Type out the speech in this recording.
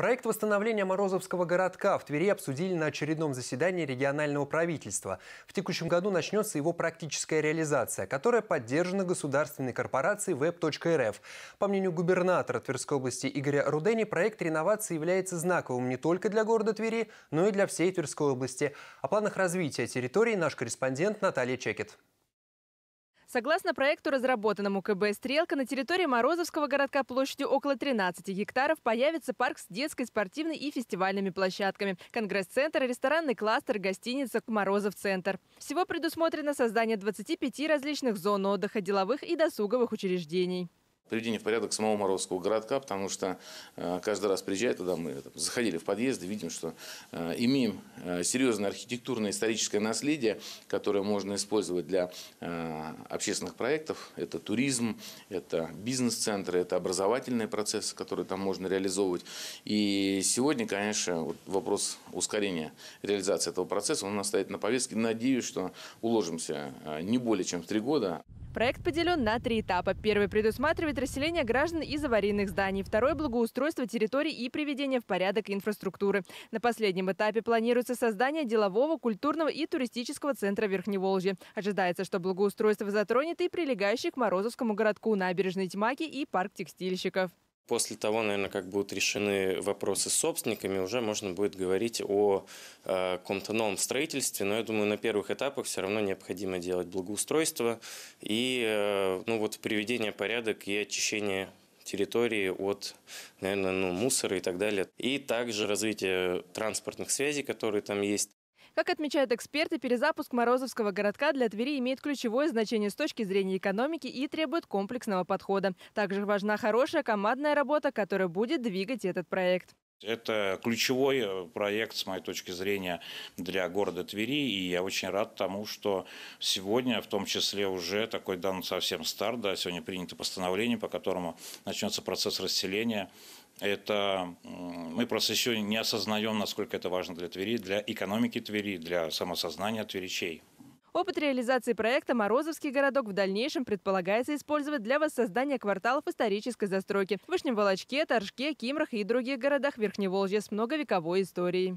Проект восстановления Морозовского городка в Твери обсудили на очередном заседании регионального правительства. В текущем году начнется его практическая реализация, которая поддержана государственной корпорацией Web.RF. По мнению губернатора Тверской области Игоря Рудени, проект реновации является знаковым не только для города Твери, но и для всей Тверской области. О планах развития территории наш корреспондент Наталья Чекет. Согласно проекту, разработанному КБ «Стрелка», на территории Морозовского городка площадью около 13 гектаров появится парк с детской, спортивной и фестивальными площадками, конгресс-центр, ресторанный кластер, гостиница «Морозов-центр». Всего предусмотрено создание 25 различных зон отдыха, деловых и досуговых учреждений приведение в порядок самого Моровского городка, потому что э, каждый раз приезжая туда, мы заходили в подъезды, видим, что э, имеем э, серьезное архитектурное историческое наследие, которое можно использовать для общественных проектов. Это туризм, это бизнес-центры, это образовательные процессы, которые там можно реализовывать. И сегодня, конечно, вопрос ускорения реализации этого процесса, он у нас стоит на повестке. Надеюсь, что уложимся не более чем в три года. Проект поделен на три этапа. Первый предусматривает расселение граждан из аварийных зданий, второй – благоустройство территорий и приведение в порядок инфраструктуры. На последнем этапе планируется создание делового, культурного и туристического центра Верхневолжья. Ожидается, что благоустройство затронет и прилегающий к Морозовскому городку набережной Тьмаки и парк текстильщиков. После того, наверное, как будут решены вопросы с собственниками, уже можно будет говорить о э, каком-то новом строительстве. Но я думаю, на первых этапах все равно необходимо делать благоустройство и э, ну, вот приведение порядок и очищение территории от, наверное, ну, мусора и так далее. И также развитие транспортных связей, которые там есть. Как отмечают эксперты, перезапуск Морозовского городка для Твери имеет ключевое значение с точки зрения экономики и требует комплексного подхода. Также важна хорошая командная работа, которая будет двигать этот проект. Это ключевой э, проект, с моей точки зрения, для города Твери, и я очень рад тому, что сегодня, в том числе уже такой дан ну, совсем старт, да, сегодня принято постановление, по которому начнется процесс расселения. Это мы просто еще не осознаем, насколько это важно для Твери, для экономики Твери, для самосознания тверичей. Опыт реализации проекта Морозовский городок в дальнейшем предполагается использовать для воссоздания кварталов исторической застройки в Вышнем Волочке, Торжке, Кимрах и других городах Верхневолжья с многовековой историей.